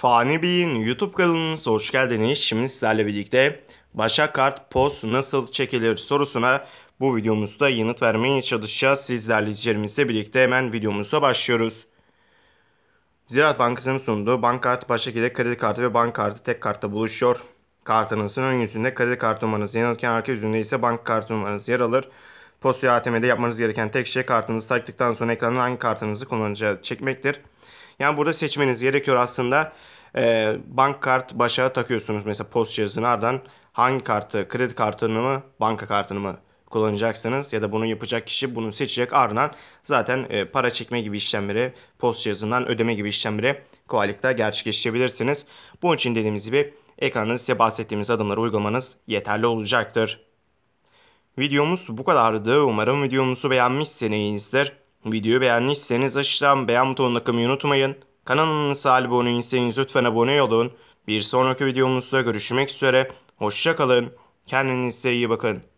Fani Bey'in YouTube kanalınıza hoş geldiniz. Şimdi sizlerle birlikte başa kart post nasıl çekilir sorusuna bu videomuzda yanıt vermeye çalışacağız. Sizlerle izleyicilerimizle birlikte hemen videomuza başlıyoruz. Ziraat Bankası'nın sunduğu bank kartı başakide kredi kartı ve bank kartı tek kartta buluşuyor. Kartınızın ön yüzünde kredi kartı numaranız yanılırken arka yüzünde ise bank kartı numaranız yer alır. Post ATM'de yapmanız gereken tek şey kartınızı taktıktan sonra ekranın hangi kartınızı kullanacağı çekmektir. Yani burada seçmeniz gerekiyor aslında. E, bank kart başa takıyorsunuz mesela post cihazını ardından hangi kartı, kredi kartını mı, banka kartını mı kullanacaksınız ya da bunu yapacak kişi bunu seçecek ardından zaten e, para çekme gibi işlemleri post cihazından ödeme gibi işlemleri kolaylıkla gerçekleştirebilirsiniz. Bunun için dediğimiz gibi ekranınızda size bahsettiğimiz adımları uygulamanız yeterli olacaktır. Videomuz bu kadardı. Umarım videomuzu beğenmişsinizdir. Videoyu beğendiyseniz aşağıdan beğen butonuna kımayı unutmayın. Kanalımın sahibi aboneyseniz lütfen abone olun. Bir sonraki videomuzda görüşmek üzere. Hoşçakalın. Kendinize iyi bakın.